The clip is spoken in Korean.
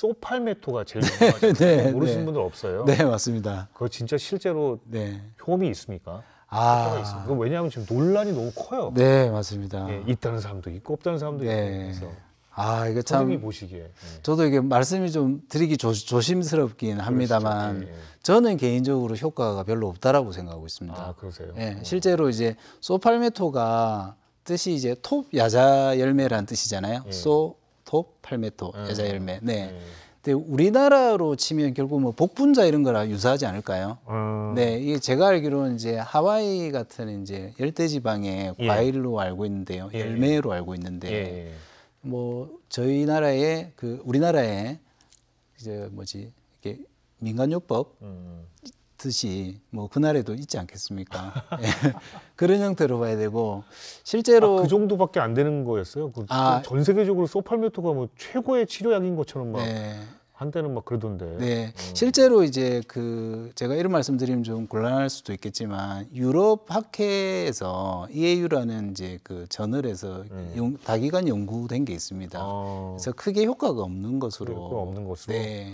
소팔메토가 제일 네, 네, 네. 모르시는 네. 분들 없어요. 네, 맞습니다. 그거 진짜 실제로 네. 효험이 있습니까? 아, 그 왜냐하면 지금 논란이 너무 커요. 네, 맞습니다. 예, 있다는 사람도 있고 없다는 사람도 네. 있고 아, 이거 참 보시기에 네. 저도 이게 말씀이 좀 드리기 조, 심스럽긴 그렇죠. 합니다만 예, 예. 저는 개인적으로 효과가 별로 없다라고 생각하고 있습니다. 아, 그러세요? 예, 음. 실제로 이제 소팔메토가 뜻이 이제 톱 야자 열매라는 뜻이잖아요. 예. 소톱 8m 음. 네. 여자 열매. 네. 네. 근데 우리나라로 치면 결국 뭐 복분자 이런 거랑 유사하지 않을까요? 어... 네, 이게 제가 알기로는 이제 하와이 같은 이제 열대지방의 예. 과일로 알고 있는데요, 예. 예. 열매로 알고 있는데 예, 예. 뭐 저희 나라의 그 우리나라의 이제 뭐지 이게 민간요법 음. 듯이 뭐 그날에도 있지 않겠습니까? 예. 그런 형태로 봐야 되고 실제로 아, 그 정도밖에 안 되는 거였어요. 그, 아, 전 세계적으로 소팔메토가 뭐 최고의 치료약인 것처럼 막 네. 한때는 막 그러던데. 네, 음. 실제로 이제 그 제가 이런 말씀드리면 좀 곤란할 수도 있겠지만 유럽 학회에서 EAU라는 이제 그 저널에서 음. 용, 다기간 연구된 게 있습니다. 아. 그래서 크게 효과가 없는 것으로. 효과 없는 것으로. 네.